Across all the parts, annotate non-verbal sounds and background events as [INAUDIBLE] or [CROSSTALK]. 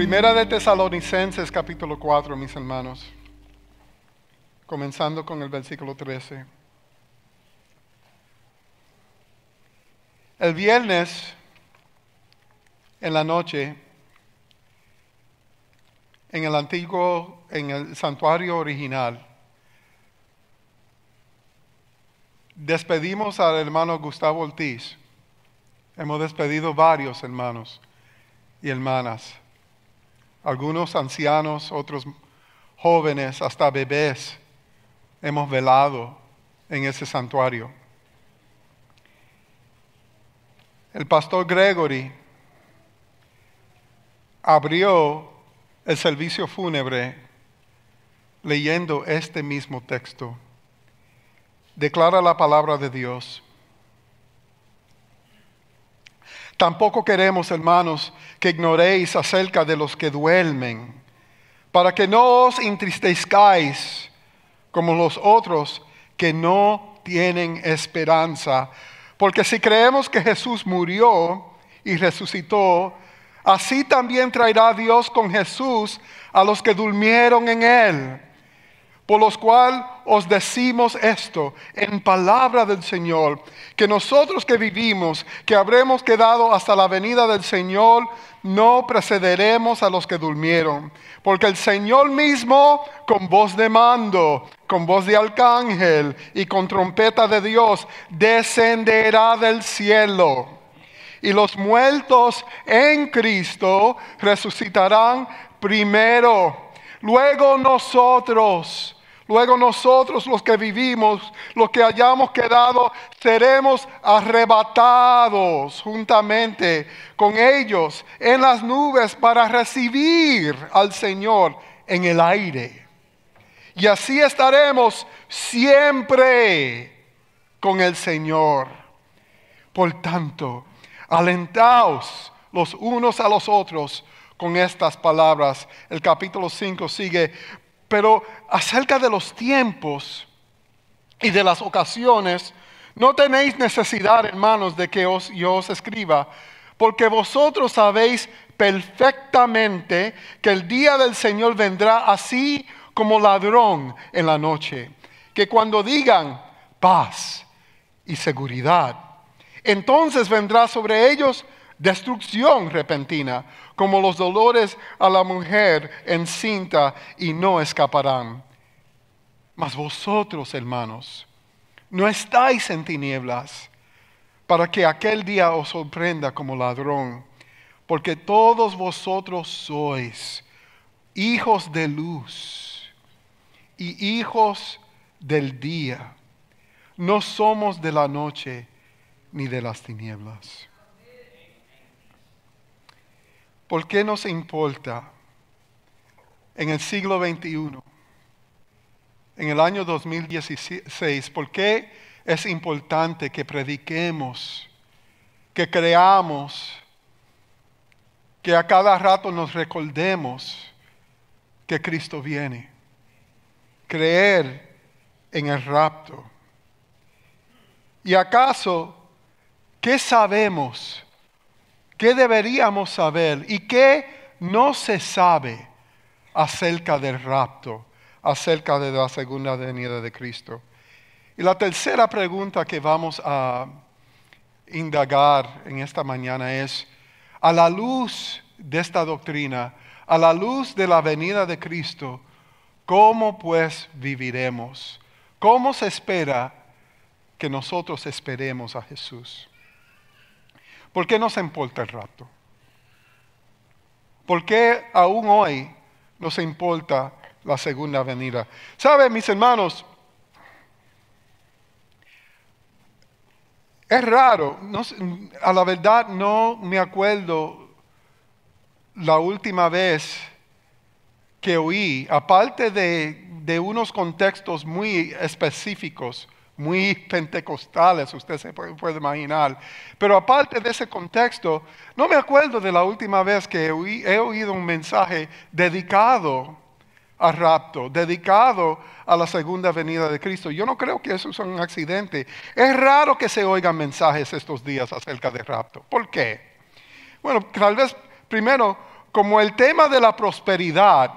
Primera de Tesalonicenses capítulo 4, mis hermanos, comenzando con el versículo 13. El viernes, en la noche, en el antiguo, en el santuario original, despedimos al hermano Gustavo Ortiz. Hemos despedido varios hermanos y hermanas. Algunos ancianos, otros jóvenes, hasta bebés, hemos velado en ese santuario. El pastor Gregory abrió el servicio fúnebre leyendo este mismo texto. Declara la palabra de Dios. Tampoco queremos, hermanos, que ignoréis acerca de los que duermen, para que no os entristezcáis como los otros que no tienen esperanza. Porque si creemos que Jesús murió y resucitó, así también traerá Dios con Jesús a los que durmieron en él por los cual os decimos esto en palabra del Señor, que nosotros que vivimos, que habremos quedado hasta la venida del Señor, no precederemos a los que durmieron, porque el Señor mismo, con voz de mando, con voz de arcángel y con trompeta de Dios, descenderá del cielo y los muertos en Cristo resucitarán primero. Luego nosotros, Luego nosotros los que vivimos, los que hayamos quedado, seremos arrebatados juntamente con ellos en las nubes para recibir al Señor en el aire. Y así estaremos siempre con el Señor. Por tanto, alentaos los unos a los otros con estas palabras. El capítulo 5 sigue, pero acerca de los tiempos y de las ocasiones, no tenéis necesidad, hermanos, de que os, yo os escriba, porque vosotros sabéis perfectamente que el día del Señor vendrá así como ladrón en la noche, que cuando digan paz y seguridad, entonces vendrá sobre ellos destrucción repentina como los dolores a la mujer encinta, y no escaparán. Mas vosotros, hermanos, no estáis en tinieblas, para que aquel día os sorprenda como ladrón, porque todos vosotros sois hijos de luz y hijos del día. No somos de la noche ni de las tinieblas. ¿Por qué nos importa en el siglo XXI, en el año 2016, por qué es importante que prediquemos, que creamos, que a cada rato nos recordemos que Cristo viene? Creer en el rapto. ¿Y acaso qué sabemos? ¿Qué deberíamos saber y qué no se sabe acerca del rapto, acerca de la segunda venida de Cristo? Y la tercera pregunta que vamos a indagar en esta mañana es, a la luz de esta doctrina, a la luz de la venida de Cristo, ¿cómo pues viviremos? ¿Cómo se espera que nosotros esperemos a Jesús? ¿Por qué se importa el rato? ¿Por qué aún hoy no se importa la segunda venida? ¿Saben, mis hermanos? Es raro, a la verdad no me acuerdo la última vez que oí, aparte de unos contextos muy específicos, muy pentecostales, usted se puede imaginar. Pero aparte de ese contexto, no me acuerdo de la última vez que he oído un mensaje dedicado a rapto, dedicado a la segunda venida de Cristo. Yo no creo que eso sea un accidente. Es raro que se oigan mensajes estos días acerca de rapto. ¿Por qué? Bueno, tal vez primero, como el tema de la prosperidad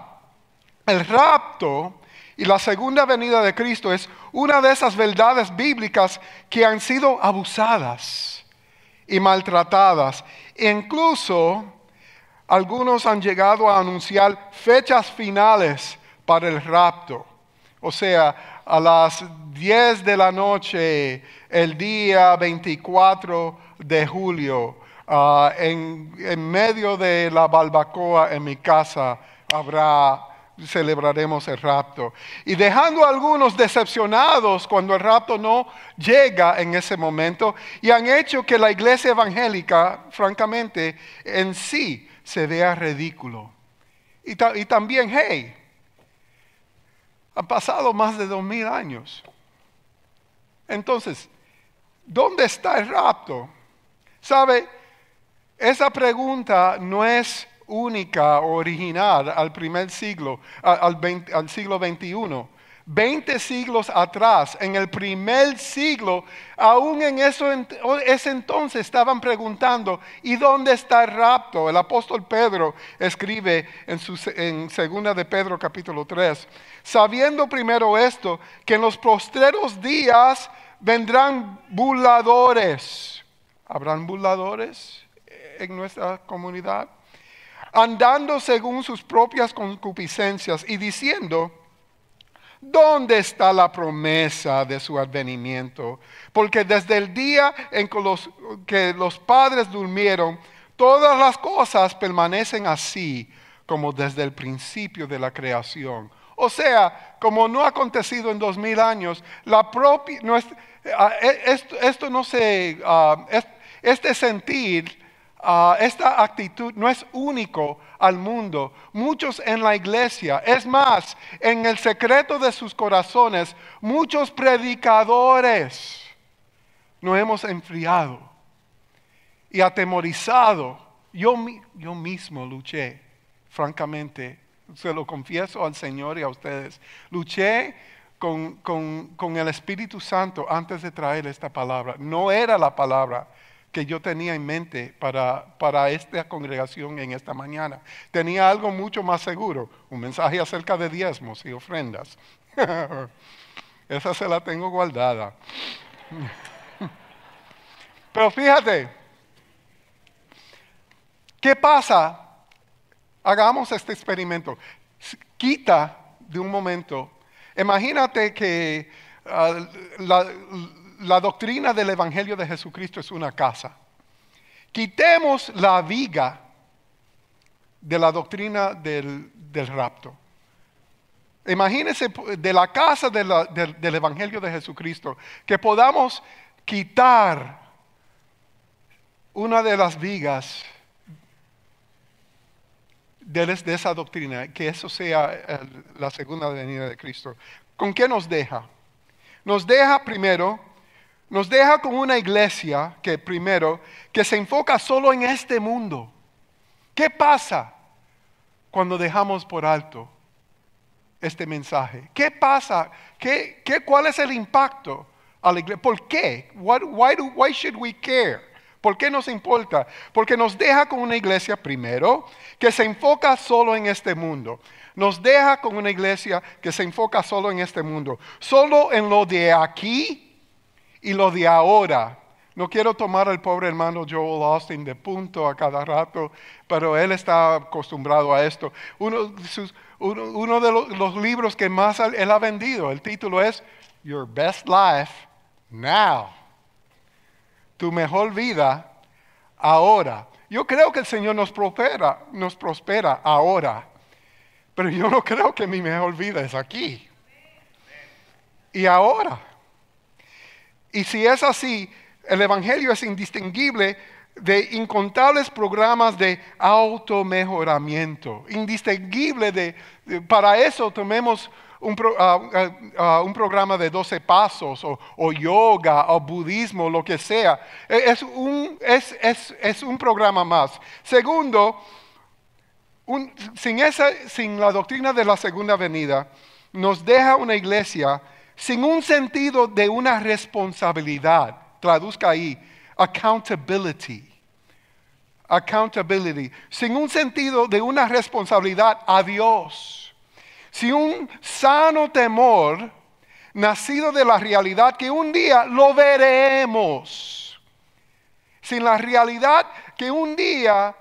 el rapto y la segunda venida de Cristo es una de esas verdades bíblicas que han sido abusadas y maltratadas. Incluso algunos han llegado a anunciar fechas finales para el rapto. O sea, a las 10 de la noche, el día 24 de julio, ah, en, medio de la balbacoa en mi casa, habrá celebraremos el rapto. Y dejando a algunos decepcionados cuando el rapto no llega en ese momento, y han hecho que la iglesia evangélica, francamente, en sí se vea ridículo. Y, también, hey, han pasado más de dos mil años. Entonces, ¿dónde está el rapto? ¿Sabe? Esa pregunta no es única, original, al primer siglo, al, siglo XXI. Veinte siglos atrás, en el primer siglo, aún en eso, ese entonces estaban preguntando, ¿y dónde está el rapto? El apóstol Pedro escribe en, su, segunda de Pedro capítulo 3, sabiendo primero esto, que en los postreros días vendrán burladores. ¿Habrán burladores en nuestra comunidad? andando según sus propias concupiscencias y diciendo, ¿Dónde está la promesa de su advenimiento? Porque desde el día en que los, que los, padres durmieron, todas las cosas permanecen así como desde el principio de la creación. O sea, como no ha acontecido en dos mil años, la propia, no ah, e, esto, no se, ah, este sentir Ah, esta actitud no es único al mundo. Muchos en la iglesia, es más, en el secreto de sus corazones, muchos predicadores nos hemos enfriado y atemorizado. Yo, yo mismo luché, francamente, se lo confieso al Señor y a ustedes, luché con, con el Espíritu Santo antes de traer esta palabra. No era la palabra que yo tenía en mente para, para esta congregación en esta mañana. Tenía algo mucho más seguro, un mensaje acerca de diezmos y ofrendas. [LAUGHS] Esa se la tengo guardada. [LAUGHS] Pero fíjate, ¿qué pasa? Hagamos este experimento. Quita de un momento. Imagínate que ah, la, la doctrina del Evangelio de Jesucristo es una casa. Quitemos la viga de la doctrina del, rapto. Imagínense de la casa del Evangelio de Jesucristo, que podamos quitar una de las vigas de, esa doctrina, que eso sea eh, la segunda venida de Cristo. ¿Con qué nos deja? Nos deja primero nos deja con una iglesia que primero, que se enfoca solo en este mundo. ¿Qué pasa cuando dejamos por alto este mensaje? ¿Qué pasa? ¿Qué, qué, cuál es el impacto a la iglesia? ¿Por qué? why, why should we care? ¿Por qué nos importa? Porque nos deja con una iglesia primero que se enfoca solo en este mundo. Nos deja con una iglesia que se enfoca solo en este mundo. Solo en lo de aquí y lo de ahora. No quiero tomar al pobre hermano Joel Austin de punto a cada rato, pero él está acostumbrado a esto. Uno de, los, los libros que más él ha vendido, el título es Your Best Life Now. Tu mejor vida ahora. Yo creo que el Señor nos prospera, nos prospera ahora, pero yo no creo que mi mejor vida es aquí. Y ahora. Y si es así, el Evangelio es indistinguible de incontables programas de automejoramiento, indistinguible de, para eso tomemos un, ah, ah, ah, programa de 12 pasos o, yoga o budismo, lo que sea. E, es un, es, un programa más. Segundo, sin, esa, sin la doctrina de la segunda venida, nos deja una iglesia sin un sentido de una responsabilidad. Traduzca ahí, accountability. Accountability. Sin un sentido de una responsabilidad a Dios. Sin un sano temor nacido de la realidad que un día lo veremos. Sin la realidad que un día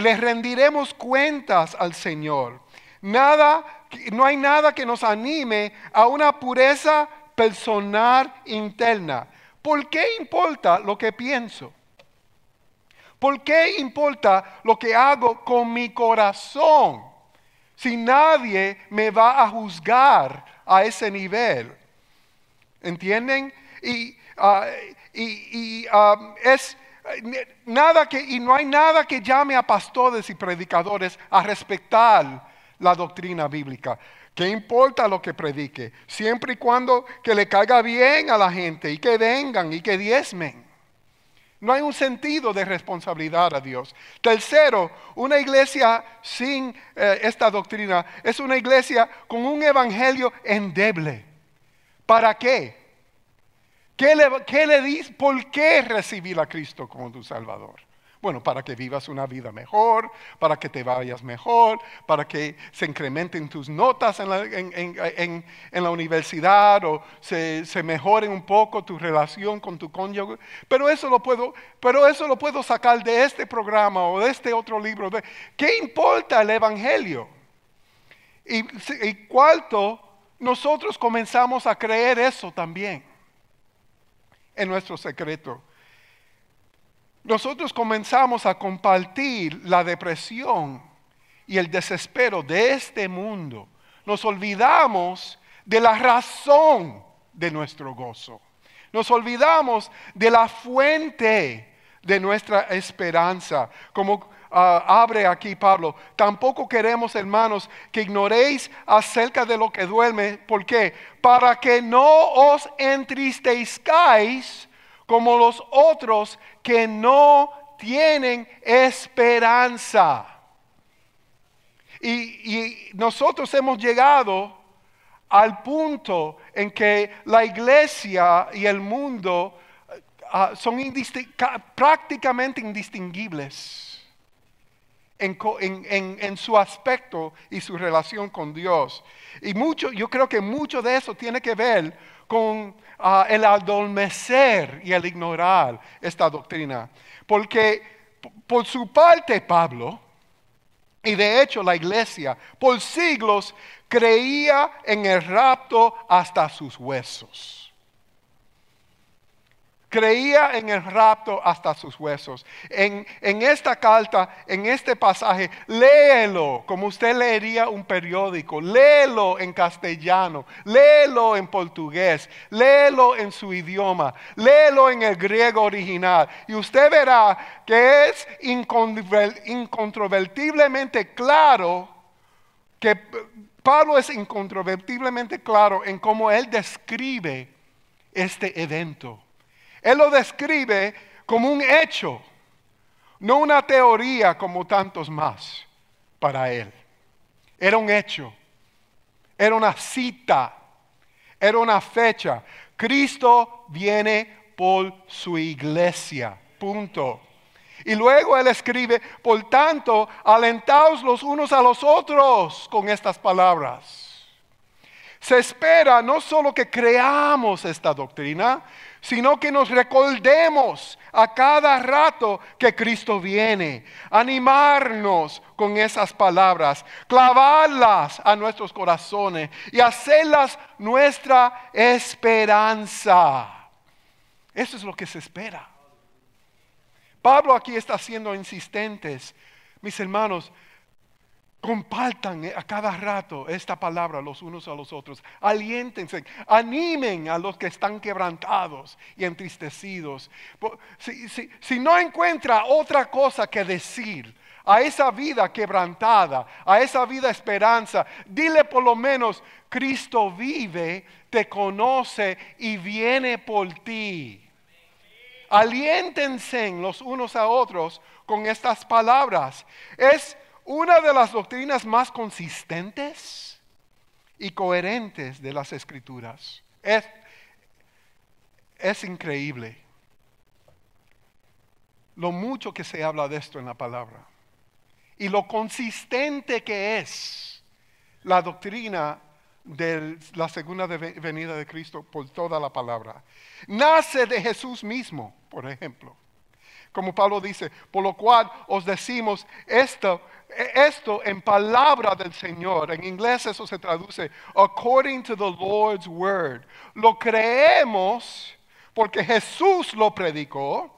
le rendiremos cuentas al Señor. Nada no hay nada que nos anime a una pureza personal interna. ¿Por qué importa lo que pienso? ¿Por qué importa lo que hago con mi corazón? Si nadie me va a juzgar a ese nivel. ¿Entienden? Y, ah, ah, es eh, nada que, y no hay nada que llame a pastores y predicadores a respetar la doctrina bíblica. ¿Qué importa lo que predique? Siempre y cuando que le caiga bien a la gente y que vengan y que diezmen. No hay un sentido de responsabilidad a Dios. Tercero, una iglesia sin eh, esta doctrina es una iglesia con un evangelio endeble. ¿Para qué? ¿Qué le, qué le dice? ¿Por qué recibir a Cristo como tu Salvador? Bueno, para que vivas una vida mejor, para que te vayas mejor, para que se incrementen tus notas en la, universidad o se, mejore un poco tu relación con tu cónyuge. Pero eso lo puedo, pero eso lo puedo sacar de este programa o de este otro libro. ¿Qué importa el Evangelio? Y, y cuarto, nosotros comenzamos a creer eso también en nuestro secreto nosotros comenzamos a compartir la depresión y el desespero de este mundo. Nos olvidamos de la razón de nuestro gozo. Nos olvidamos de la fuente de nuestra esperanza. Como ah, abre aquí Pablo, tampoco queremos, hermanos, que ignoréis acerca de lo que duerme. ¿Por qué? Para que no os entristezcáis como los otros que no tienen esperanza. Y, nosotros hemos llegado al punto en que la iglesia y el mundo ah, son prácticamente indistinguibles en, su aspecto y su relación con Dios. Y mucho, yo creo que mucho de eso tiene que ver con ah, el adormecer y el ignorar esta doctrina. Porque por su parte Pablo, y de hecho la iglesia, por siglos creía en el rapto hasta sus huesos creía en el rapto hasta sus huesos. En, esta carta, en este pasaje, léelo como usted leería un periódico, léelo en castellano, léelo en portugués, léelo en su idioma, léelo en el griego original y usted verá que es incontrovertiblemente claro que Pablo es incontrovertiblemente claro en cómo él describe este evento. Él lo describe como un hecho, no una teoría como tantos más para él. Era un hecho, era una cita, era una fecha. Cristo viene por su iglesia, punto. Y luego él escribe, por tanto, alentaos los unos a los otros con estas palabras. Se espera no solo que creamos esta doctrina, sino que nos recordemos a cada rato que Cristo viene. Animarnos con esas palabras, clavarlas a nuestros corazones y hacerlas nuestra esperanza. Eso es lo que se espera. Pablo aquí está siendo insistentes. Mis hermanos, Compartan eh, a cada rato esta palabra los unos a los otros. Aliéntense, animen a los que están quebrantados y entristecidos. Si, no encuentra otra cosa que decir a esa vida quebrantada, a esa vida esperanza, dile por lo menos, Cristo vive, te conoce y viene por ti. Aliéntense los unos a otros con estas palabras. Es una de las doctrinas más consistentes y coherentes de las escrituras. Es, increíble lo mucho que se habla de esto en la palabra y lo consistente que es la doctrina de la segunda venida de Cristo por toda la palabra. Nace de Jesús mismo, por ejemplo como Pablo dice, por lo cual os decimos esto, e, esto en palabra del Señor. En inglés eso se traduce, according to the Lord's word. Lo creemos porque Jesús lo predicó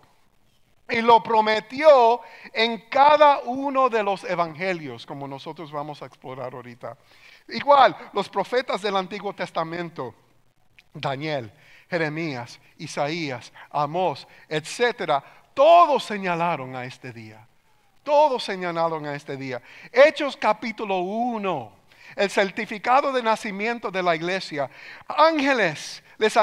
y lo prometió en cada uno de los evangelios, como nosotros vamos a explorar ahorita. Igual, los profetas del Antiguo Testamento, Daniel, Jeremías, Isaías, Amós, etcétera, todos señalaron a este día. Todos señalaron a este día. Hechos capítulo 1, el certificado de nacimiento de la iglesia. Ángeles les,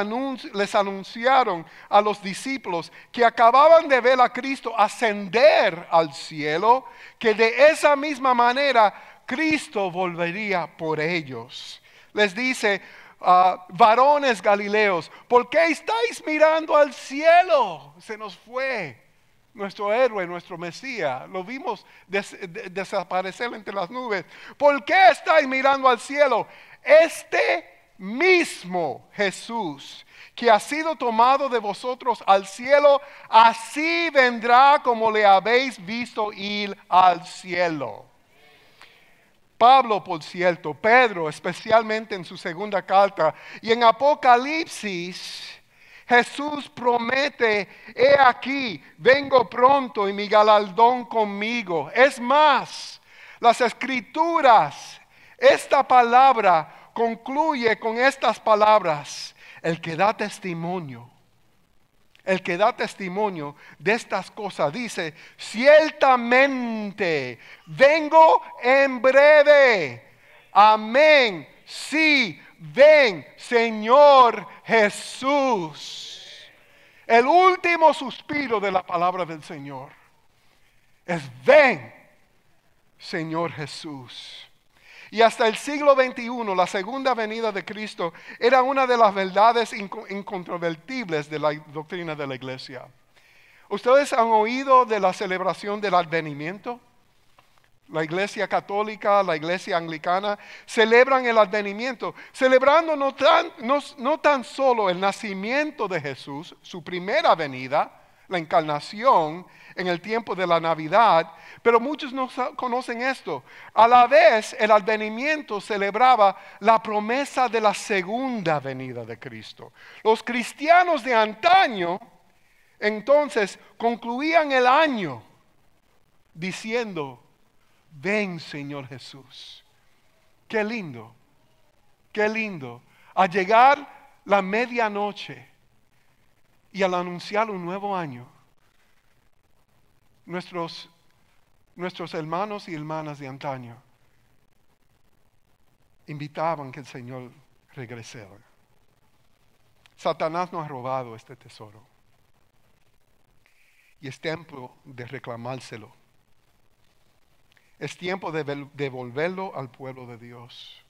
les, anunciaron a los discípulos que acababan de ver a Cristo ascender al cielo, que de esa misma manera Cristo volvería por ellos. Les dice, varones galileos, ¿por qué estáis mirando al cielo? Se nos fue nuestro héroe, nuestro Mesías. Lo vimos desaparecer entre las nubes. ¿Por qué estáis mirando al cielo? Este mismo Jesús que ha sido tomado de vosotros al cielo, así vendrá como le habéis visto ir al cielo. Pablo, por cierto, Pedro, especialmente en su segunda carta. Y en Apocalipsis, Jesús promete, he aquí, vengo pronto y mi galardón conmigo. Es más, las escrituras, esta palabra concluye con estas palabras. El que da testimonio el que da testimonio de estas cosas dice, ciertamente, vengo en breve. Amén. Sí, ven, Señor Jesús. El último suspiro de la palabra del Señor es, ven, Señor Jesús. Y hasta el siglo XXI, la segunda venida de Cristo era una de las verdades incontrovertibles de la doctrina de la iglesia. ¿Ustedes han oído de la celebración del advenimiento? La iglesia católica, la iglesia anglicana, celebran el advenimiento, celebrando no tan, no tan solo el nacimiento de Jesús, su primera venida, la encarnación, en el tiempo de la Navidad, pero muchos no conocen esto. A la vez, el advenimiento celebraba la promesa de la segunda venida de Cristo. Los cristianos de antaño, entonces, concluían el año diciendo, ven Señor Jesús. Qué lindo, qué lindo. A llegar la medianoche y al anunciar un nuevo año, nuestros, nuestros hermanos y hermanas de antaño invitaban que el Señor regresara. Satanás nos ha robado este tesoro. Y es tiempo de reclamárselo. Es tiempo de devolverlo al pueblo de Dios.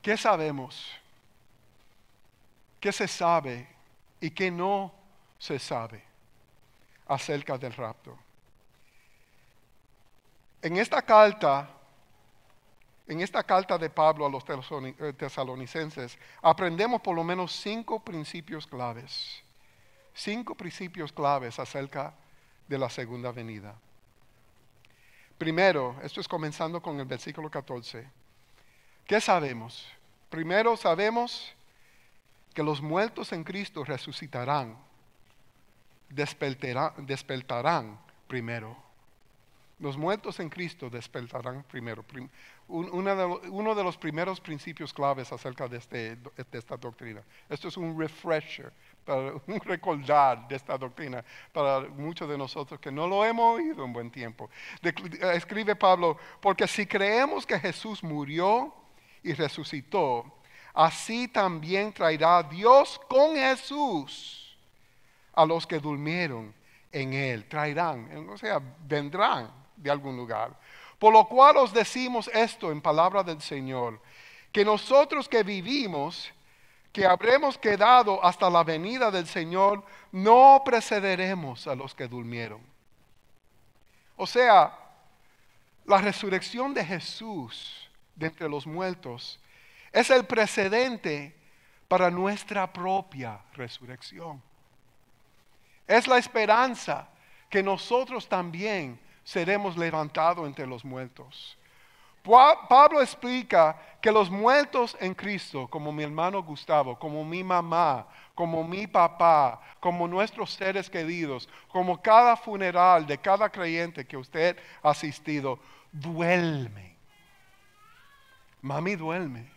¿Qué sabemos? qué se sabe y qué no se sabe acerca del rapto. En esta carta, en esta carta de Pablo a los eh, tesalonicenses, aprendemos por lo menos cinco principios claves, cinco principios claves acerca de la segunda venida. Primero, esto es comenzando con el versículo 14. ¿Qué sabemos? Primero sabemos que los muertos en Cristo resucitarán, despertarán, despertarán primero. Los muertos en Cristo despertarán primero. Uno de, los, primeros principios claves acerca de, este, esta doctrina. Esto es un refresher, para, [LAUGHS] un recordar de esta doctrina para muchos de nosotros que no lo hemos oído en buen tiempo. escribe Pablo, porque si creemos que Jesús murió y resucitó, así también traerá Dios con Jesús a los que durmieron en él. Traerán, o sea, vendrán de algún lugar. Por lo cual os decimos esto en palabra del Señor, que nosotros que vivimos, que habremos quedado hasta la venida del Señor, no precederemos a los que durmieron. O sea, la resurrección de Jesús de entre los muertos es el precedente para nuestra propia resurrección. Es la esperanza que nosotros también seremos levantados entre los muertos. Pablo explica que los muertos en Cristo, como mi hermano Gustavo, como mi mamá, como mi papá, como nuestros seres queridos, como cada funeral de cada creyente que usted ha asistido, duerme. Mami duerme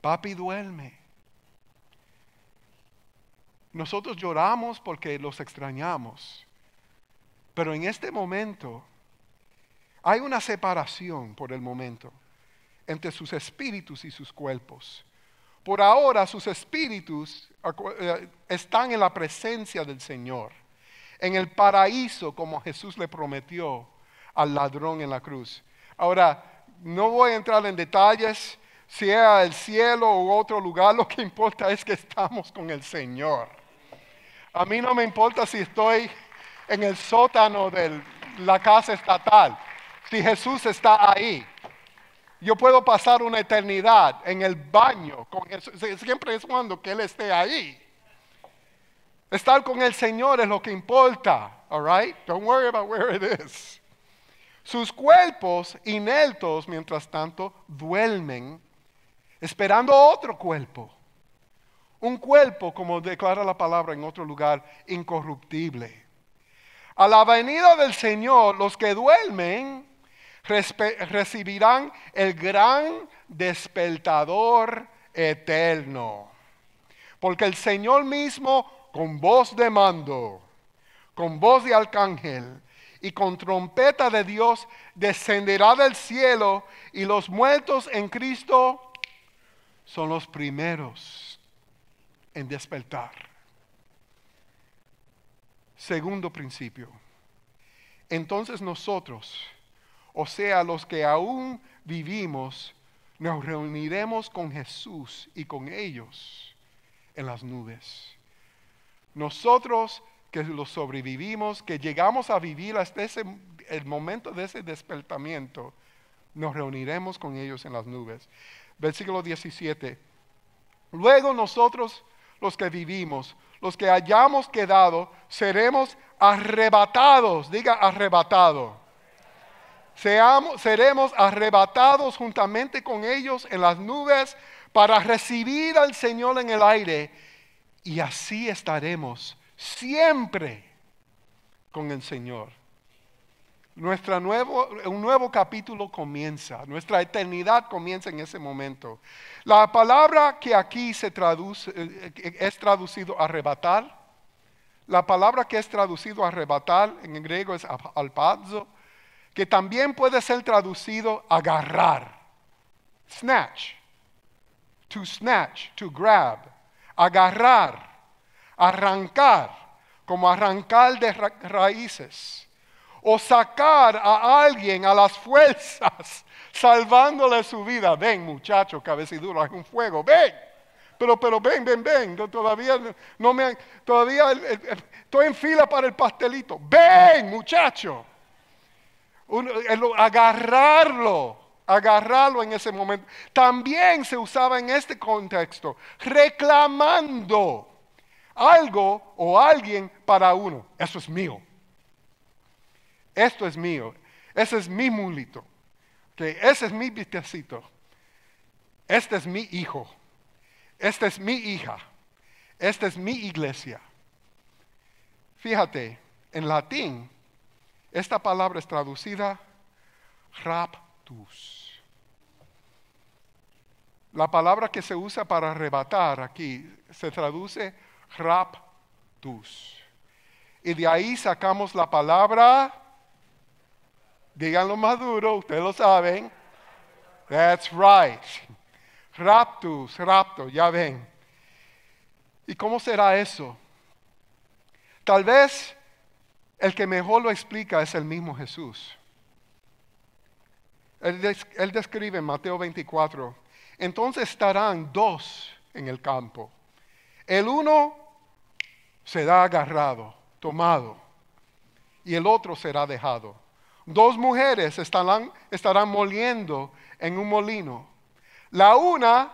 papi duerme. Nosotros lloramos porque los extrañamos, pero en este momento hay una separación por el momento entre sus espíritus y sus cuerpos. Por ahora sus espíritus eh, están en la presencia del Señor, en el paraíso como Jesús le prometió al ladrón en la cruz. Ahora, no voy a entrar en detalles sea el cielo u otro lugar, [LAUGHS] lo que importa es que estamos con el Señor. A mí no me importa si estoy en el sótano de la casa estatal, si Jesús está ahí. Yo puedo pasar una eternidad en el baño con Jesús, siempre es cuando que Él esté ahí. Estar con el Señor es lo que importa, all Don't worry about where it is. Sus cuerpos inertos, mientras tanto, duermen esperando otro cuerpo. Un cuerpo, como declara la palabra en otro lugar, incorruptible. A la venida del Señor, los que duermen recibirán el gran despertador eterno. Porque el Señor mismo, con voz de mando, con voz de arcángel y con trompeta de Dios, descenderá del cielo y los muertos en Cristo son los primeros en despertar. Segundo principio. Entonces nosotros, o sea, los que aún vivimos, nos reuniremos con Jesús y con ellos en las nubes. Nosotros que los sobrevivimos, que llegamos a vivir hasta ese, el momento de ese despertamiento, nos reuniremos con ellos en las nubes versículo 17. Luego nosotros, los que vivimos, los que hayamos quedado, seremos arrebatados, diga arrebatado. Seamos, seremos arrebatados juntamente con ellos en las nubes para recibir al Señor en el aire. Y así estaremos siempre con el Señor. Nuestra nuevo, un nuevo capítulo comienza, nuestra eternidad comienza en ese momento. La palabra que aquí se traduce, eh, es traducido arrebatar, la palabra que es traducido arrebatar en griego es alpazo, que también puede ser traducido agarrar, snatch, to snatch, to grab, agarrar, arrancar, como arrancar de raíces o sacar a alguien a las fuerzas, salvándole su vida. Ven, muchacho, cabeciduro, haz un fuego, ven. Pero, pero ven, ven, ven. todavía no me, todavía estoy en fila para el pastelito. Ven, muchacho. Eh, agarrarlo, agarrarlo en ese momento. También se usaba en este contexto, reclamando algo o alguien para uno. Eso es mío esto es mío. Ese es mi mulito. Ese es mi vistecito. Este es mi hijo. Esta es mi hija. Esta es mi iglesia. Fíjate, en latín, esta palabra es traducida raptus. La palabra que se usa para arrebatar aquí se traduce raptus. Y de ahí sacamos la palabra Díganlo más duro, ustedes lo saben. That's right. Raptus, rapto, ya ven. ¿Y cómo será eso? Tal vez el que mejor lo explica es el mismo Jesús. Él, él, describe en Mateo 24, entonces estarán dos en el campo. El uno será agarrado, tomado, y el otro será dejado dos mujeres estarán, estarán moliendo en un molino. La una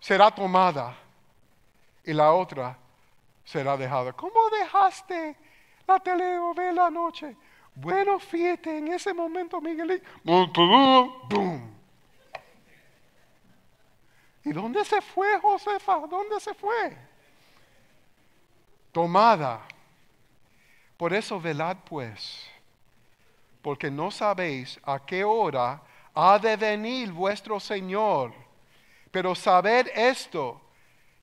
será tomada y la otra será dejada. ¿Cómo dejaste la la noche? Bueno, fíjate, en ese momento Miguelito, ¿Y dónde se fue Josefa? ¿Dónde se fue? Tomada. Por eso velad pues porque no sabéis a qué hora ha de venir vuestro Señor. Pero sabed esto,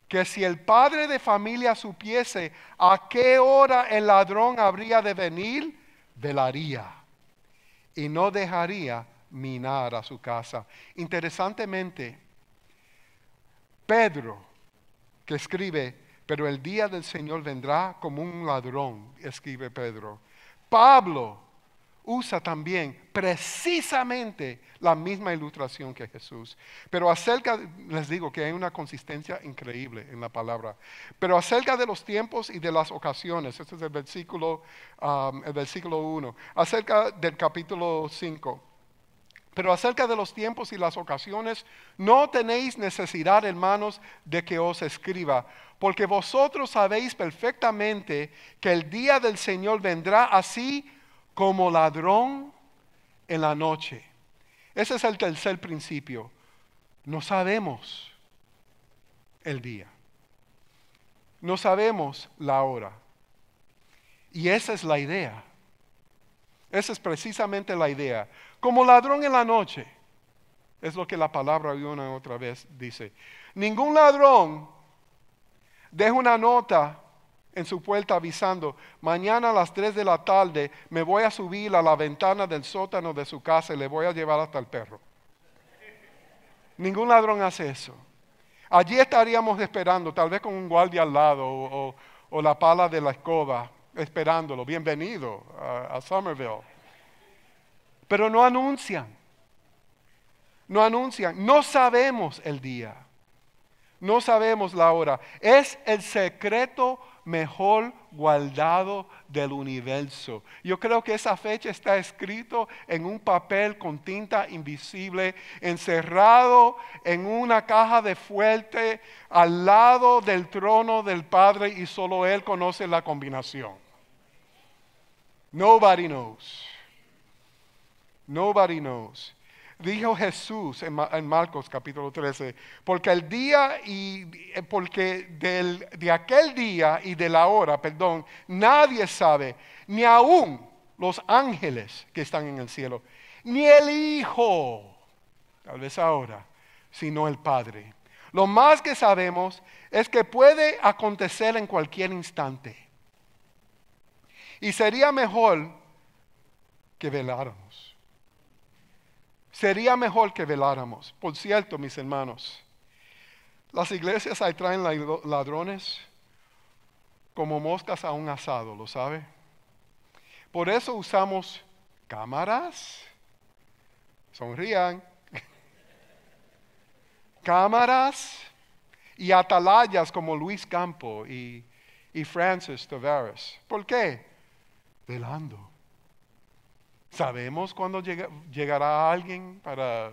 que si el padre de familia supiese a qué hora el ladrón habría de venir, velaría y no dejaría minar a su casa. Interesantemente, Pedro, que escribe, pero el día del Señor vendrá como un ladrón, escribe Pedro. Pablo, usa también precisamente la misma ilustración que Jesús. Pero acerca, les digo que hay una consistencia increíble en la palabra. Pero acerca de los tiempos y de las ocasiones, este es el versículo, um, el versículo 1, acerca del capítulo 5. Pero acerca de los tiempos y las ocasiones, no tenéis necesidad, hermanos, de que os escriba, porque vosotros sabéis perfectamente que el día del Señor vendrá así como ladrón en la noche. Ese es el tercer principio. No sabemos el día. No sabemos la hora. Y esa es la idea. Esa es precisamente la idea. Como ladrón en la noche. Es lo que la palabra una y otra vez dice. Ningún ladrón deja una nota en su puerta avisando, mañana a las 3 de la tarde me voy a subir a la ventana del sótano de su casa y le voy a llevar hasta el perro. Ningún ladrón hace eso. Allí estaríamos esperando, tal vez con un guardia al lado o, la pala de la escoba, esperándolo. Bienvenido a Somerville. Pero no anuncian. No anuncian. No sabemos el día. No sabemos la hora. Es el secreto mejor guardado del universo. Yo creo que esa fecha está escrito en un papel con tinta invisible, encerrado en una caja de fuerte al lado del trono del Padre y solo Él conoce la combinación. Nobody knows. Nobody knows dijo Jesús en, Marcos capítulo 13, porque el día y eh, porque de aquel día y de la hora, perdón, nadie sabe, ni aún los ángeles que están en el cielo, ni el Hijo, tal vez ahora, sino el Padre. Lo más que sabemos es que puede acontecer en cualquier instante. Y sería mejor que velaron. Sería mejor que veláramos. Por cierto, mis hermanos, las iglesias ahí traen ladrones como moscas a un asado, ¿lo sabe? Por eso usamos cámaras. Sonrían. [LAUGHS] cámaras y atalayas como Luis Campo y, y Francis Tavares. ¿Por qué? Velando. ¿Sabemos cuándo llegará alguien para...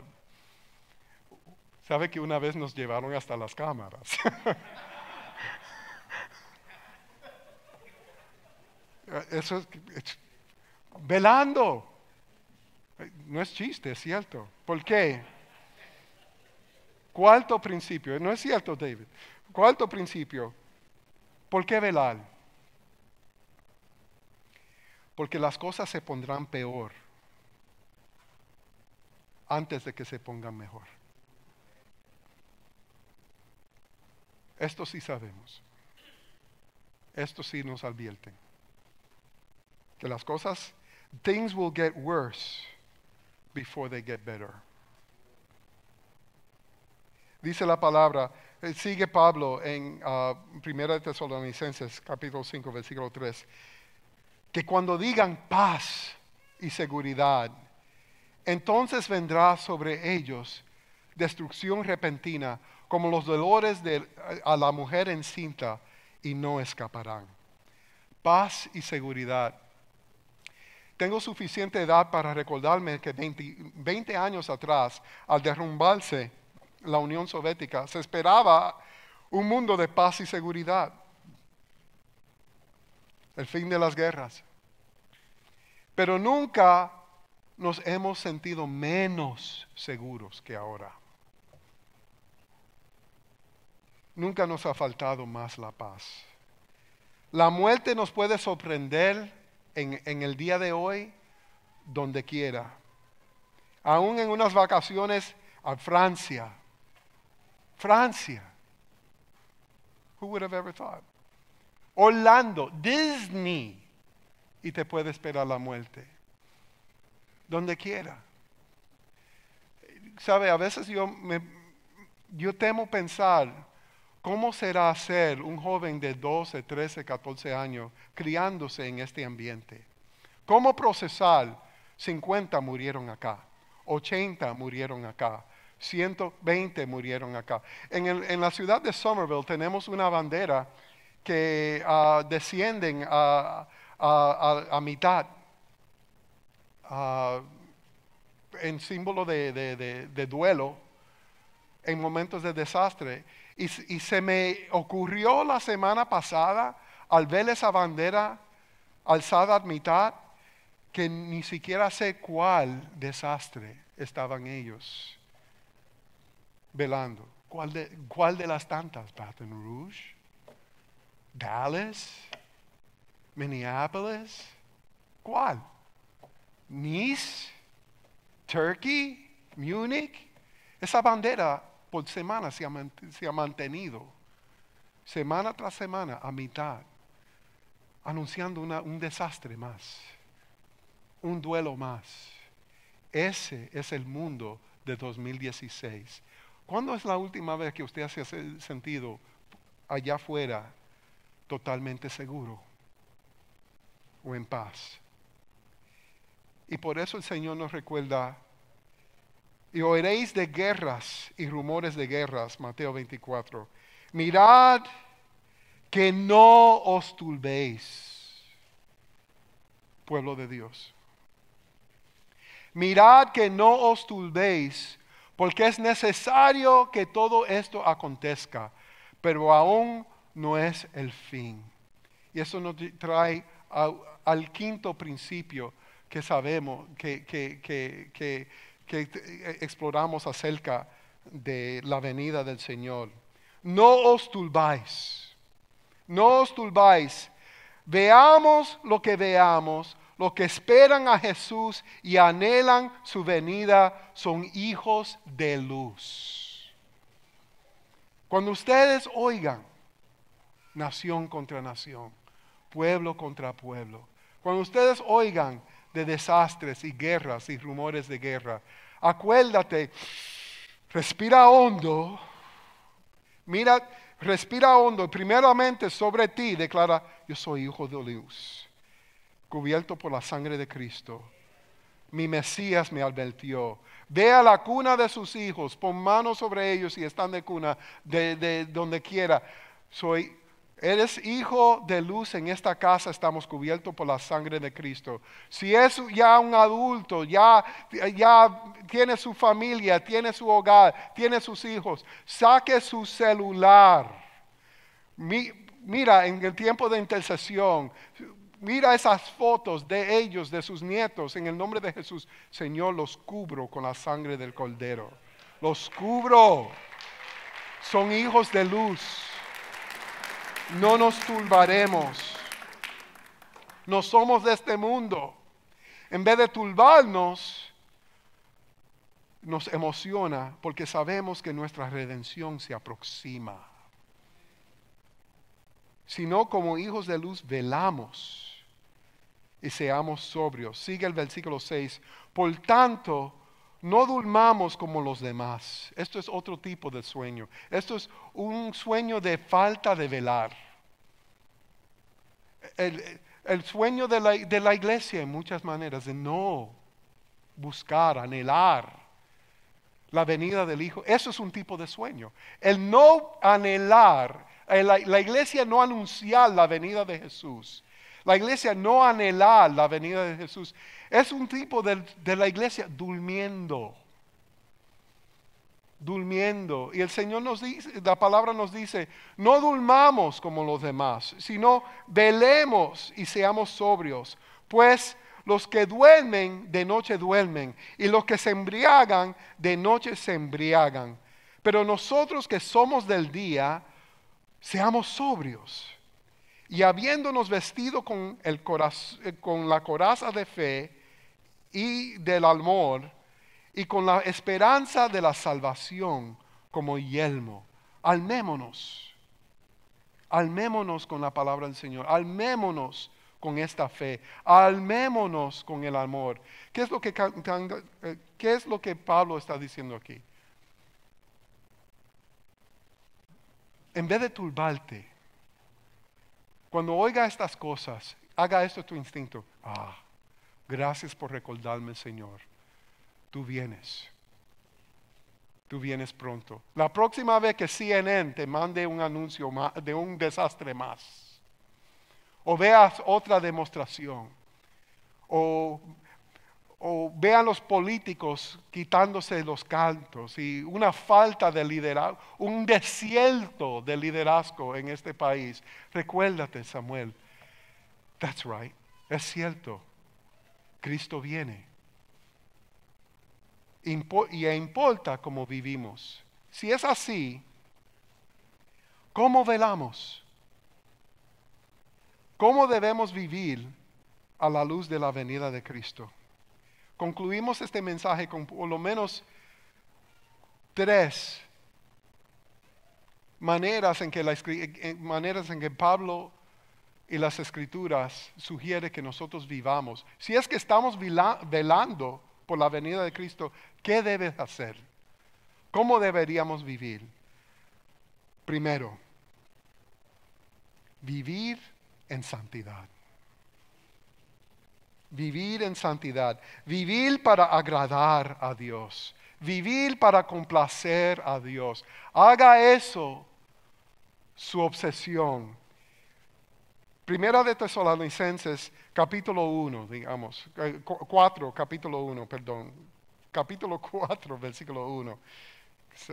¿Sabe que una vez nos llevaron hasta las cámaras? [LAUGHS] Eso velando. No es chiste, es cierto. ¿Por qué? Cuarto principio, no es cierto, David. Cuarto principio, ¿por qué velar? porque las cosas se pondrán peor antes de que se pongan mejor. Esto sí sabemos. Esto sí nos advierten. Que las cosas, things will get worse before they get better. Dice la palabra, eh, sigue Pablo en uh, ah, 1 Tesalonicenses capítulo 5, versículo 3 que cuando digan paz y seguridad, entonces vendrá sobre ellos destrucción repentina, como los dolores a la mujer encinta, y no escaparán. Paz y seguridad. Tengo suficiente edad para recordarme que veinte 20 años atrás, al derrumbarse la Unión Soviética, se esperaba un mundo de paz y seguridad el fin de las guerras. Pero nunca nos hemos sentido menos seguros que ahora. Nunca nos ha faltado más la paz. La muerte nos puede sorprender en, el día de hoy, donde quiera. Aún en unas vacaciones a Francia. Francia. Who would have ever thought? Orlando, Disney, y te puede esperar la muerte. Donde quiera. Sabe, a veces yo, yo temo pensar cómo será ser un joven de 12, 13, 14 años criándose en este ambiente. ¿Cómo procesar 50 murieron acá, 80 murieron acá, 120 murieron acá? en la ciudad de Somerville tenemos una bandera que ah, descienden a, mitad ah, en símbolo de, duelo en momentos de desastre. Y, se me ocurrió la semana pasada, al ver esa bandera alzada a mitad, que ni siquiera sé cuál desastre estaban ellos velando. de, cuál de las tantas, Baton Rouge? Dallas, Minneapolis, ¿cuál? Nice, Turkey, Múnich. Esa bandera por semana se ha, mantenido, semana tras semana, a mitad, anunciando un desastre más, un duelo más. Ese es el mundo de 2016. ¿Cuándo es la última vez que usted se ha sentido allá afuera totalmente seguro o en paz. Y por eso el Señor nos recuerda, y oiréis de guerras y rumores de guerras, Mateo 24. Mirad que no os turbéis, pueblo de Dios. Mirad que no os turbéis, porque es necesario que todo esto acontezca, pero aún no es el fin. Y eso nos trae al quinto principio que sabemos, que, eh, exploramos acerca de la venida del Señor. No os turbáis, no os turbáis. Veamos lo que veamos, los que esperan a Jesús y anhelan su venida son hijos de luz. Cuando ustedes oigan nación contra nación, pueblo contra pueblo. Cuando ustedes oigan de desastres y guerras y rumores de guerra, acuérdate, respira hondo, mira, respira hondo, primeramente sobre ti declara, yo soy hijo de Dios, cubierto por la sangre de Cristo. Mi Mesías me advirtió. Ve a la cuna de sus hijos, pon manos sobre ellos y están de cuna, de, de donde quiera. Soy Eres hijo de luz en esta casa, estamos cubiertos por la sangre de Cristo. Si es ya un adulto, ya, ya tiene su familia, tiene su hogar, tiene sus hijos, saque su celular. mira, en el tiempo de intercesión, mira esas fotos de ellos, de sus nietos, en el nombre de Jesús. Señor, los cubro con la sangre del Cordero. Los cubro. Son hijos de luz no nos turbaremos. No somos de este mundo. En vez de turbarnos, nos emociona porque sabemos que nuestra redención se aproxima. Sino como hijos de luz velamos y seamos sobrios. Sigue el versículo 6. Por tanto, no durmamos como los demás. Esto es otro tipo de sueño. Esto es un sueño de falta de velar el, sueño de la, iglesia en muchas maneras, de no buscar, anhelar la venida del Hijo. Eso es un tipo de sueño. El no anhelar, eh, la, iglesia no anunciar la venida de Jesús. La iglesia no anhelar la venida de Jesús. Es un tipo de la iglesia durmiendo durmiendo. Y el Señor nos dice, la palabra nos dice, no durmamos como los demás, sino velemos y seamos sobrios, pues los que duermen de noche duermen y los que se embriagan de noche se embriagan. Pero nosotros que somos del día, seamos sobrios. Y habiéndonos vestido con, el eh, con la coraza de fe y del amor, y con la esperanza de la salvación como yelmo. Almémonos. Almémonos con la palabra del Señor. Almémonos con esta fe. Almémonos con el amor. ¿Qué es lo que, eh, qué es lo que Pablo está diciendo aquí? En vez de turbarte, cuando oiga estas cosas, haga esto tu instinto. Ah, gracias por recordarme, Señor tú vienes. Tú vienes pronto. La próxima vez que CNN te mande un anuncio de un desastre más, o veas otra demostración, o, o vean los políticos quitándose los cantos y una falta de liderazgo, un desierto de liderazgo en este país, recuérdate, Samuel, that's right, es cierto, Cristo viene y e importa cómo vivimos. Si es así, ¿cómo velamos? ¿Cómo debemos vivir a la luz de la venida de Cristo? Concluimos este mensaje con por lo menos tres maneras en que, la, maneras en que Pablo y las escrituras Sugieren que nosotros vivamos. Si es que estamos velando por la venida de Cristo, ¿Qué debes hacer? ¿Cómo deberíamos vivir? Primero, vivir en santidad. Vivir en santidad. Vivir para agradar a Dios. Vivir para complacer a Dios. Haga eso su obsesión. Primera de Tesalonicenses, capítulo 1, digamos, 4, eh, capítulo 1, perdón, capítulo 4, [LAUGHS] versículo 1.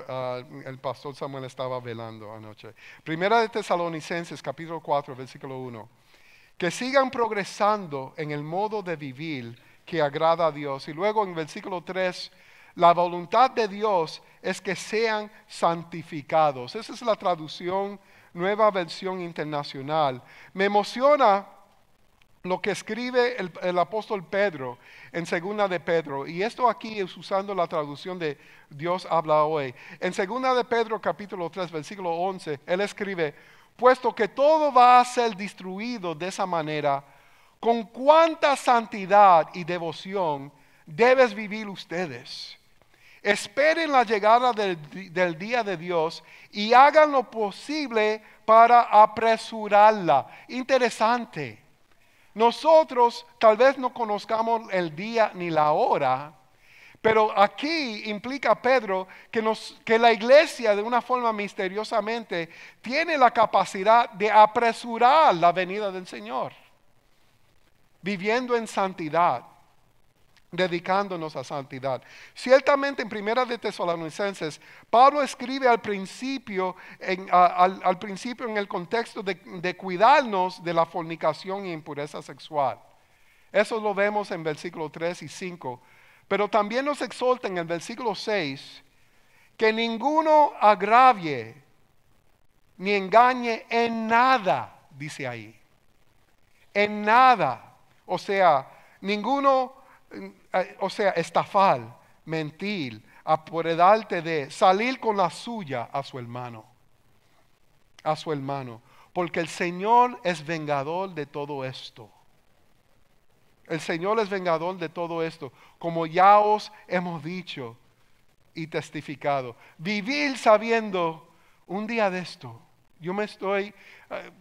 Ah, el pastor Samuel estaba velando anoche. Primera de Tesalonicenses, capítulo 4, versículo 1. Que sigan progresando en el modo de vivir que agrada a Dios. Y luego en versículo 3, la voluntad de Dios es que sean santificados. Esa es la traducción, nueva versión internacional. Me emociona lo que escribe el, apóstol Pedro en segunda de Pedro, y esto aquí es usando la traducción de Dios habla hoy. En segunda de Pedro capítulo 3 versículo 11, él escribe, puesto que todo va a ser destruido de esa manera, con cuánta santidad y devoción debes vivir ustedes. Esperen la llegada del, del día de Dios y hagan lo posible para apresurarla. Interesante nosotros tal vez no conozcamos el día ni la hora, pero aquí implica Pedro que, que la iglesia de una forma misteriosamente tiene la capacidad de apresurar la venida del Señor, viviendo en santidad dedicándonos a santidad. Ciertamente en Primera de Tesalonicenses, Pablo escribe al principio, en, al, principio en el contexto de, cuidarnos de la fornicación y impureza sexual. Eso lo vemos en versículo 3 y 5. Pero también nos exhorta en el versículo 6 que ninguno agravie ni engañe en nada, dice ahí. En nada. O sea, ninguno o sea, estafar, mentir, apoderarte de, salir con la suya a su hermano, a su hermano, porque el Señor es vengador de todo esto. El Señor es vengador de todo esto, como ya os hemos dicho y testificado. Vivir sabiendo un día de esto. Yo me estoy, eh,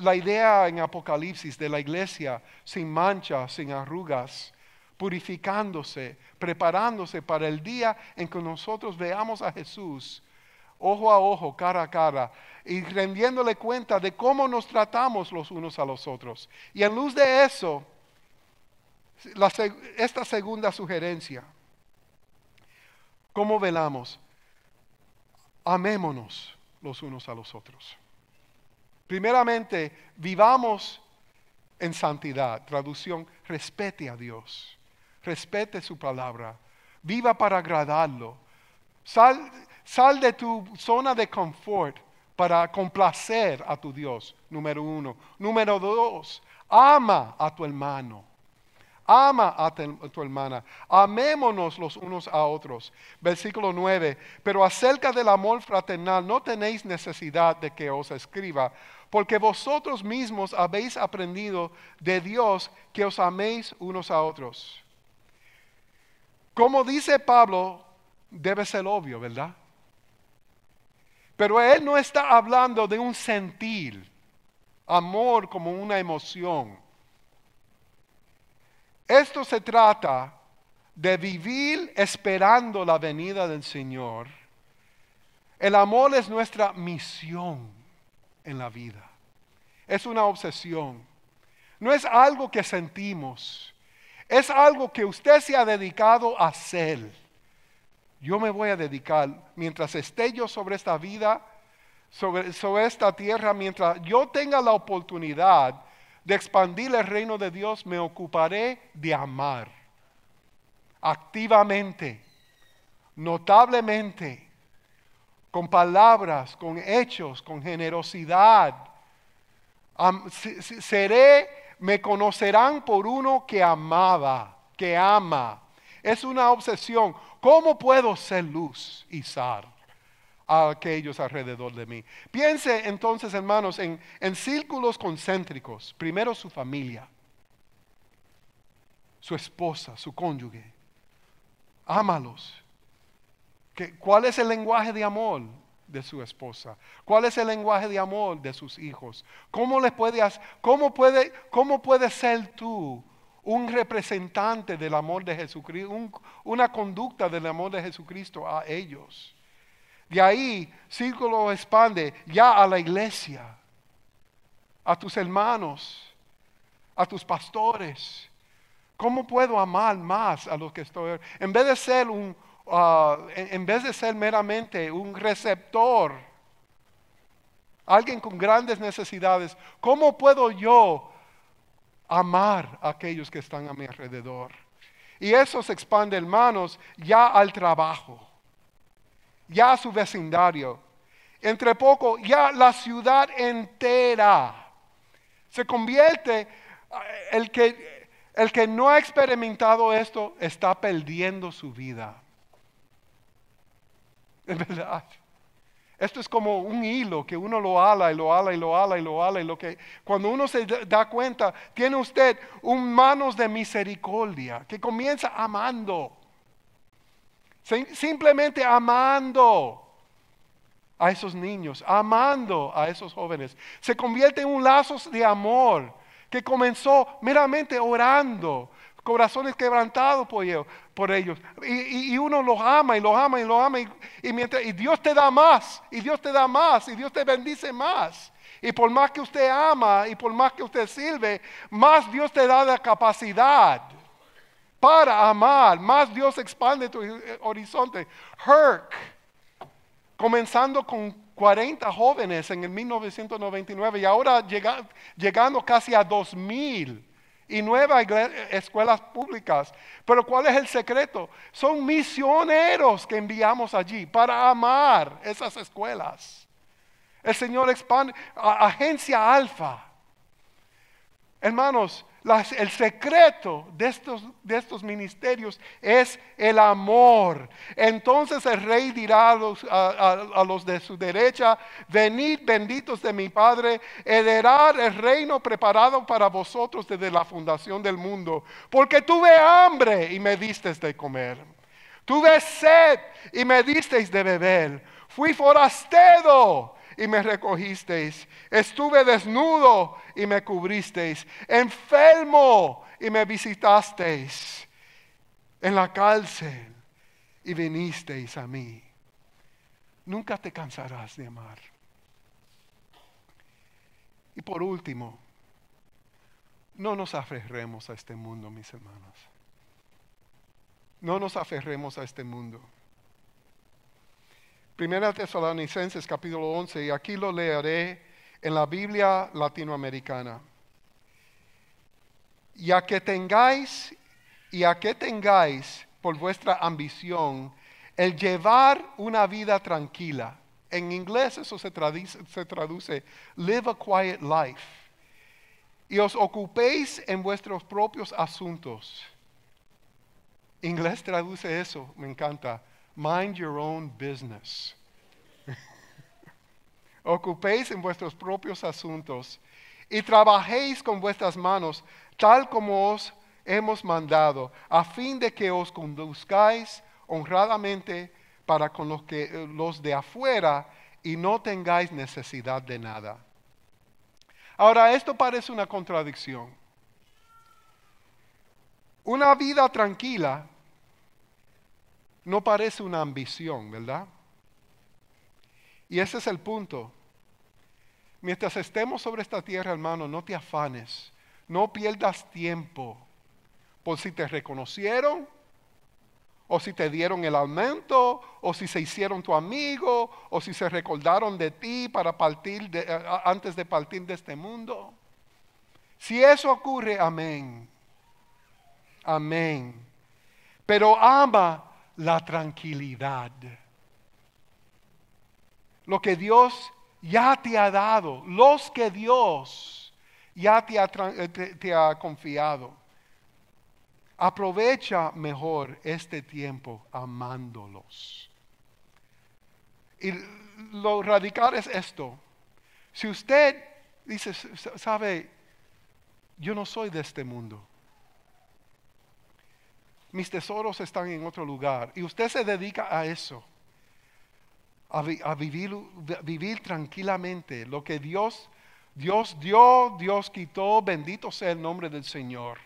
la idea en Apocalipsis de la iglesia sin mancha sin arrugas, purificándose, preparándose para el día en que nosotros veamos a Jesús ojo a ojo, cara a cara, y rendiéndole cuenta de cómo nos tratamos los unos a los otros. Y en luz de eso, esta segunda sugerencia, ¿cómo velamos? Amémonos los unos a los otros. Primeramente, vivamos en santidad, traducción, respete a Dios respete su palabra, viva para agradarlo. Sal, de tu zona de confort para complacer a tu Dios, número uno. Número dos, ama a tu hermano. Ama a tu, hermana. Amémonos los unos a otros. Versículo 9. Pero acerca del amor fraternal no tenéis necesidad de que os escriba, porque vosotros mismos habéis aprendido de Dios que os améis unos a otros. Como dice Pablo, debe ser obvio, ¿verdad? Pero él no está hablando de un sentir, amor como una emoción. Esto se trata de vivir esperando la venida del Señor. El amor es nuestra misión en la vida. Es una obsesión. No es algo que sentimos. Es algo que usted se ha dedicado a hacer. Yo me voy a dedicar, mientras esté yo sobre esta vida, sobre, esta tierra, mientras yo tenga la oportunidad de expandir el reino de Dios, me ocuparé de amar activamente, notablemente, con palabras, con hechos, con generosidad. seré me conocerán por uno que amaba, que ama. Es una obsesión. ¿Cómo puedo ser luz y sal a aquellos alrededor de mí? Piense entonces, hermanos, en, en círculos concéntricos. Primero su familia, su esposa, su cónyuge. Ámalos. ¿Cuál es el lenguaje de amor? de su esposa? ¿Cuál es el lenguaje de amor de sus hijos? ¿Cómo, les puede, cómo, puede, cómo puedes ser tú un representante del amor de Jesucristo, una conducta del amor de Jesucristo a ellos? De ahí, círculo expande ya a la iglesia, a tus hermanos, a tus pastores. ¿Cómo puedo amar más a los que estoy? En vez de ser un, Ah, en vez de ser meramente un receptor, alguien con grandes necesidades, ¿cómo puedo yo amar a aquellos que están a mi alrededor? Y eso se expande, hermanos, ya al trabajo, ya a su vecindario. Entre poco, ya la ciudad entera se convierte, eh, el el que no ha experimentado esto está perdiendo su vida. [LAUGHS] verdad. Esto es como un hilo que uno lo ala y lo ala y lo ala y lo ala y lo que cuando uno se da cuenta tiene usted un manos de misericordia que comienza amando. Simplemente amando a esos niños, amando a esos jóvenes. Se convierte en un lazo de amor que comenzó meramente orando, corazones quebrantados por ellos. Por ellos. Y, uno los ama y los ama y los ama. Y, mientras, y Dios te da más, y Dios te da más, y Dios te bendice más. Y por más que usted ama y por más que usted sirve, más Dios te da la capacidad para amar, más Dios expande tu eh, horizonte. Herc, comenzando con 40 jóvenes en el 1999 y ahora llegando casi a 2000 y nuevas escuelas públicas. Pero ¿cuál es el secreto? Son misioneros que enviamos allí para amar esas escuelas. El Señor expande, agencia alfa. Hermanos, el secreto de estos, ministerios es el amor. Entonces el rey dirá a los, los de su derecha, venid benditos de mi Padre, heredar el reino preparado para vosotros desde la fundación del mundo, porque tuve hambre y me disteis de comer, tuve sed y me disteis de beber, fui forastero y me recogisteis. Estuve desnudo y me cubristeis. Enfermo y me visitasteis. En la cárcel y vinisteis a mí. Nunca te cansarás de amar. Y por último, no nos aferremos a este mundo, mis hermanos. No nos aferremos a este mundo. Primera Tesalonicenses capítulo 11, y aquí lo leeré en la Biblia latinoamericana. Y a que tengáis, y a que tengáis por vuestra ambición el llevar una vida tranquila. En inglés eso se se traduce live a quiet life. Y os ocupéis en vuestros propios asuntos. Inglés traduce eso, me encanta mind your own business. [LAUGHS] Ocupéis en vuestros propios asuntos y trabajéis con vuestras manos tal como os hemos mandado, a fin de que os conduzcáis honradamente para con los, que, eh, los de afuera y no tengáis necesidad de nada. Ahora, esto parece una contradicción. Una vida tranquila no parece una ambición, ¿verdad? Y ese es el punto. Mientras estemos sobre esta tierra, hermano, no te afanes, no pierdas tiempo por si te reconocieron, o si te dieron el aumento, o si se hicieron tu amigo, o si se recordaron de ti para partir de, eh, antes de partir de este mundo. Si eso ocurre, amén. Amén. Pero ama la tranquilidad. Lo que Dios ya te ha dado, los que Dios ya eh, te ha, confiado. Aprovecha mejor este tiempo amándolos. Y lo radical es esto. Si usted dice, sabe, yo no soy de este mundo mis tesoros están en otro lugar. Y usted se dedica a eso, a, vivir, vivir, tranquilamente lo que Dios, Dios dio, Dios quitó, bendito sea el nombre del Señor.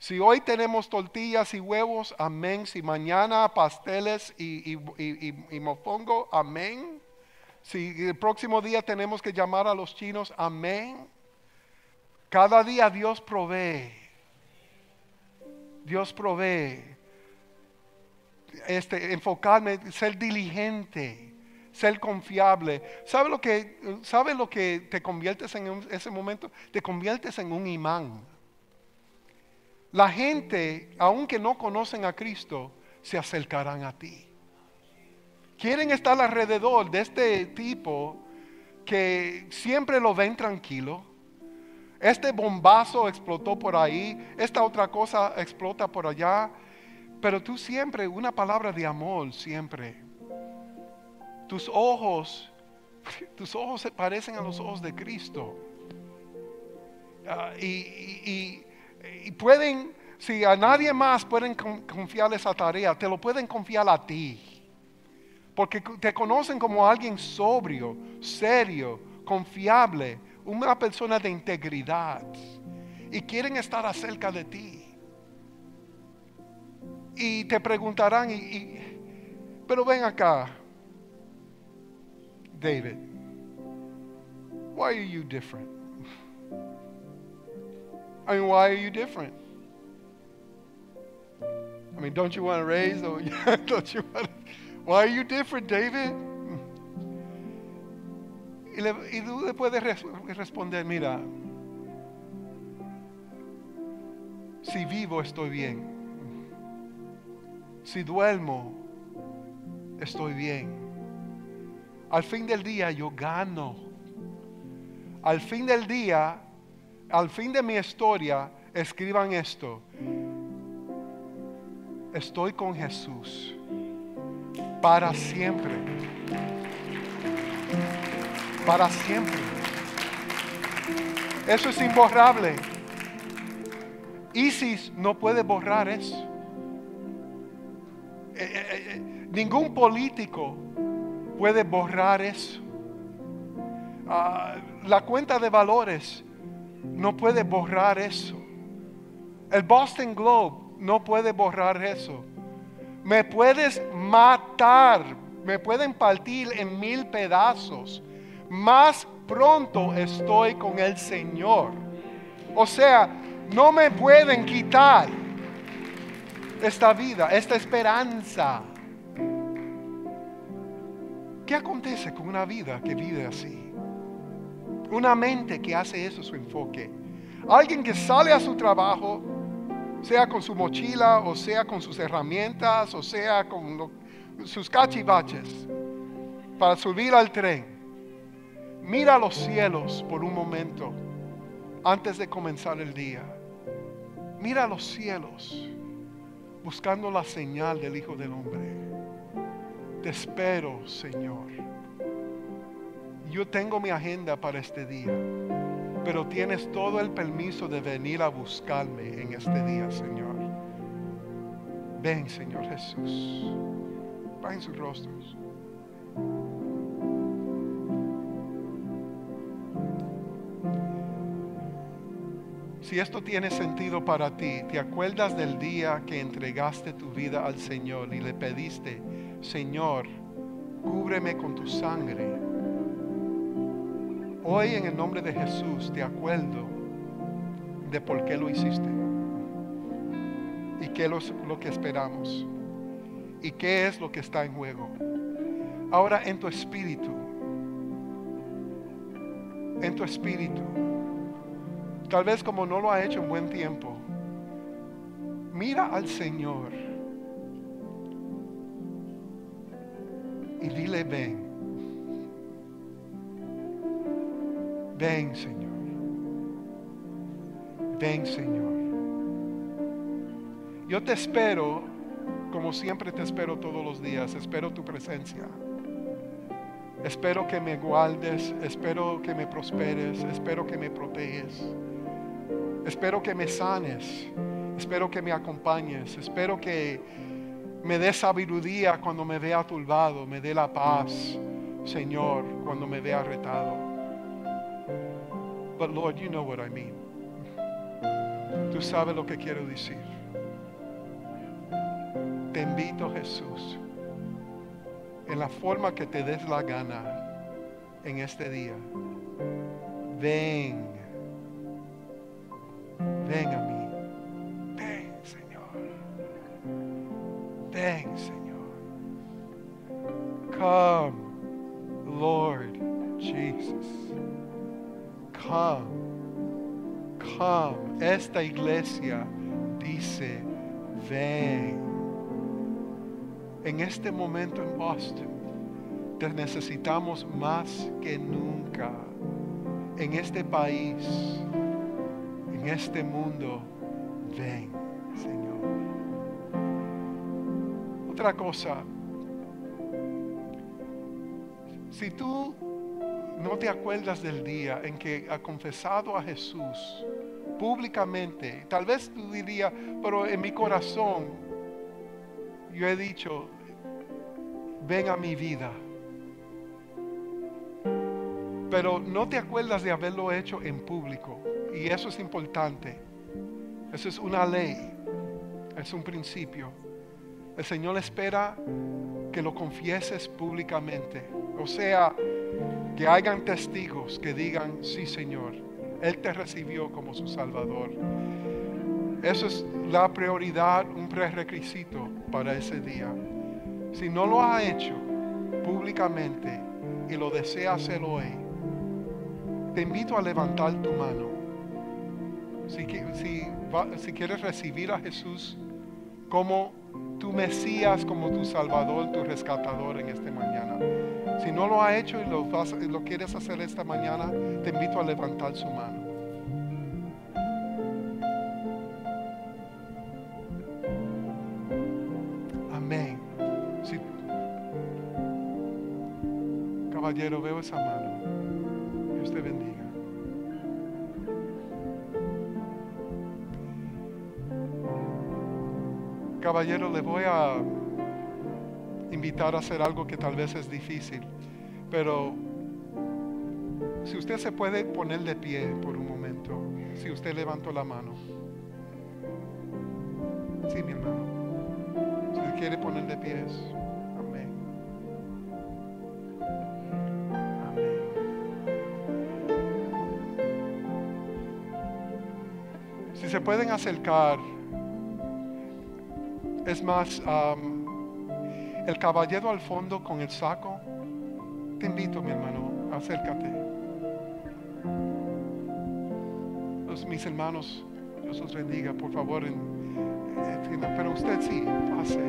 Si hoy tenemos tortillas y huevos, amén. Si mañana pasteles y, y, y mofongo, amén. Si el próximo día tenemos que llamar a los chinos, amén. Cada día Dios provee. Dios provee. Este, enfocarme, ser diligente, ser confiable. ¿Sabe lo que, lo que te conviertes en ese momento? Te conviertes en un imán. La gente, aunque no conocen a Cristo, se acercarán a ti. Quieren estar alrededor de este tipo que siempre lo ven tranquilo, este bombazo explotó por ahí, esta otra cosa explota por allá, pero tú siempre, una palabra de amor, siempre. Tus ojos, [LAUGHS] tus ojos se parecen a los ojos de Cristo. Ah, y, y, pueden, si a nadie más pueden confiar esa tarea, te lo pueden confiar a ti. Porque te conocen como alguien sobrio, serio, confiable una persona de integridad y quieren estar acerca de ti. Y te preguntarán, y, y, pero ven acá, David, why are you different? I mean, why are you different? I mean, don't you want to raise? Or, [LAUGHS] don't you want to, why are you different, David? Y, tú le puedes responder, mira, si vivo estoy bien, si duermo estoy bien, al fin del día yo gano, al fin del día, al fin de mi historia, escriban esto, estoy con Jesús para siempre para siempre. Eso es imborrable. ISIS no puede borrar eso. Eh, eh, eh, ningún político puede borrar eso. Ah, la cuenta de valores no puede borrar eso. El Boston Globe no puede borrar eso. Me puedes matar, me pueden partir en mil pedazos más pronto estoy con el Señor. O sea, no me pueden quitar esta vida, esta esperanza. ¿Qué acontece con una vida que vive así? Una mente que hace eso su enfoque. Alguien que sale a su trabajo, sea con su mochila, o sea con sus herramientas, o sea con sus cachivaches, para subir al tren Mira los cielos por un momento antes de comenzar el día. Mira los cielos buscando la señal del Hijo del Hombre. Te espero, Señor. Yo tengo mi agenda para este día, pero tienes todo el permiso de venir a buscarme en este día, Señor. Ven, Señor Jesús. Va en sus rostros. Si esto tiene sentido para ti, ¿te acuerdas del día que entregaste tu vida al Señor y le pediste, Señor, cúbreme con tu sangre? Hoy en el nombre de Jesús te acuerdo de por qué lo hiciste y qué es lo que esperamos y qué es lo que está en juego. Ahora en tu espíritu, en tu espíritu Tal vez como no lo ha hecho en buen tiempo. Mira al Señor y dile, ven. Ven, Señor. Ven, Señor. Yo te espero, como siempre te espero todos los días, espero tu presencia. Espero que me guardes, espero que me prosperes, espero que me proteges. Espero que me sanes. Espero que me acompañes. Espero que me dé sabiduría cuando me vea turbado. Me dé la paz, Señor, cuando me vea retado. But Lord, you know what I mean. Tú sabes lo que quiero decir. Te invito, Jesús, en la forma que te des la gana en este día. Ven Ven a mí. Ven, Señor. Ven, Señor. Come, Lord Jesus. Come. Come. Esta iglesia dice, ven. En este momento en Boston, te necesitamos más que nunca en este país en este mundo, ven, Señor. Otra cosa, si tú no te acuerdas del día en que ha confesado a Jesús públicamente, tal vez tú dirías, pero en mi corazón yo he dicho, ven a mi vida. Pero no te acuerdas de haberlo hecho en público. Y eso es importante. Eso es una ley. Es un principio. El Señor espera que lo confieses públicamente. O sea, que hagan testigos que digan, sí Señor, Él te recibió como su Salvador. Eso es la prioridad, un prerequisito para ese día. Si no lo ha hecho públicamente y lo desea hacer hoy, te invito a levantar tu mano si, quieres recibir a Jesús como tu Mesías, como tu Salvador, tu Rescatador en esta mañana. Si no lo ha hecho y lo, lo quieres hacer esta mañana, te invito a levantar su mano. Amén. caballero, veo esa mano. caballero, le voy a invitar a hacer algo que tal vez es difícil, pero si usted se puede poner de pie por un momento, si usted levantó la mano. Sí, mi hermano. Si quiere poner de pies. Amén. Amén. Si se pueden acercar es más, el caballero al fondo con el saco, te invito, mi hermano, acércate. mis hermanos, Dios los bendiga, por favor. pero usted sí, pase.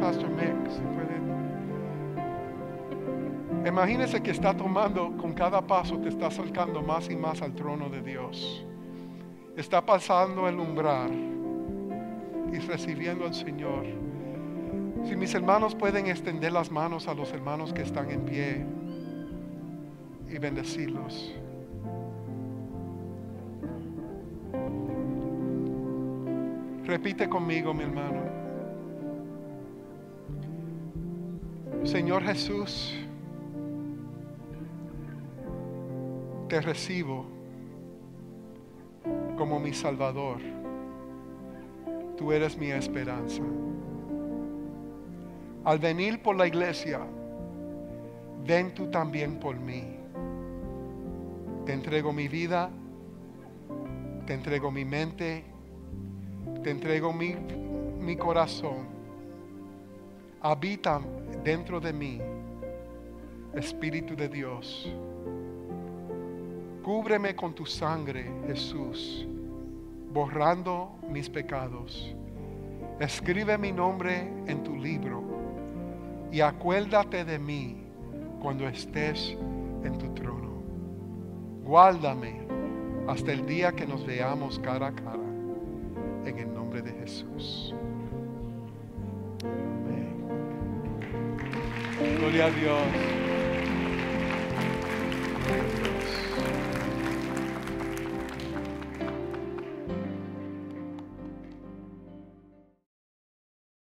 Pastor Mick, si puede. Imagínese que está tomando, con cada paso te está acercando más y más al trono de Dios. Está pasando el umbral y recibiendo al Señor. Si mis hermanos pueden extender las manos a los hermanos que están en pie y bendecirlos. Repite conmigo, mi hermano. Señor Jesús, te recibo como mi Salvador tú eres mi esperanza. Al venir por la iglesia, ven tú también por mí. Te entrego mi vida, te entrego mi mente, te entrego mi, mi corazón. Habita dentro de mí, Espíritu de Dios. Cúbreme con tu sangre, Jesús borrando mis pecados. Escribe mi nombre en tu libro y acuérdate de mí cuando estés en tu trono. Guárdame hasta el día que nos veamos cara a cara. En el nombre de Jesús. Amén. Gloria a Dios.